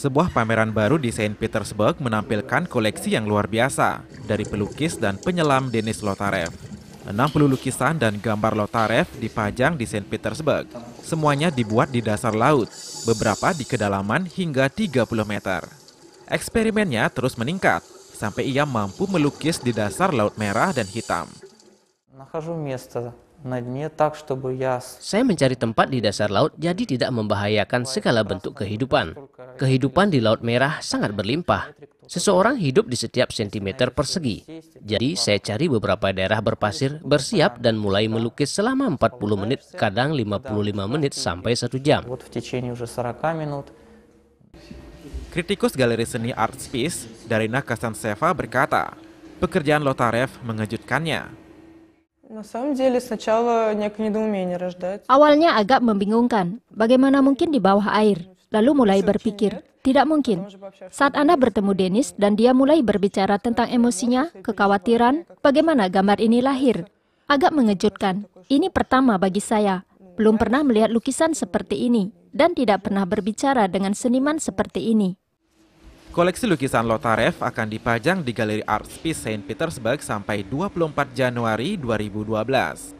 Sebuah pameran baru di Saint Petersburg menampilkan koleksi yang luar biasa dari pelukis dan penyelam Denis Lotarev. 60 lukisan dan gambar Lotarev dipajang di Saint Petersburg. Semuanya dibuat di dasar laut, beberapa di kedalaman hingga 30 meter. Eksperimennya terus meningkat, sampai ia mampu melukis di dasar laut merah dan hitam. Saya mencari tempat di dasar laut jadi tidak membahayakan segala bentuk kehidupan. Kehidupan di Laut Merah sangat berlimpah. Seseorang hidup di setiap sentimeter persegi. Jadi saya cari beberapa daerah berpasir, bersiap dan mulai melukis selama 40 menit, kadang 55 menit sampai 1 jam. Kritikus galeri seni Art Space, Darina Kasanseva berkata, pekerjaan Lotarev mengejutkannya. Awalnya agak membingungkan, bagaimana mungkin di bawah air? lalu mulai berpikir, tidak mungkin. Saat Anda bertemu Dennis dan dia mulai berbicara tentang emosinya, kekhawatiran, bagaimana gambar ini lahir. Agak mengejutkan. Ini pertama bagi saya. Belum pernah melihat lukisan seperti ini dan tidak pernah berbicara dengan seniman seperti ini. Koleksi lukisan Lotarev akan dipajang di Galeri Art Space Saint Petersburg sampai 24 Januari 2012.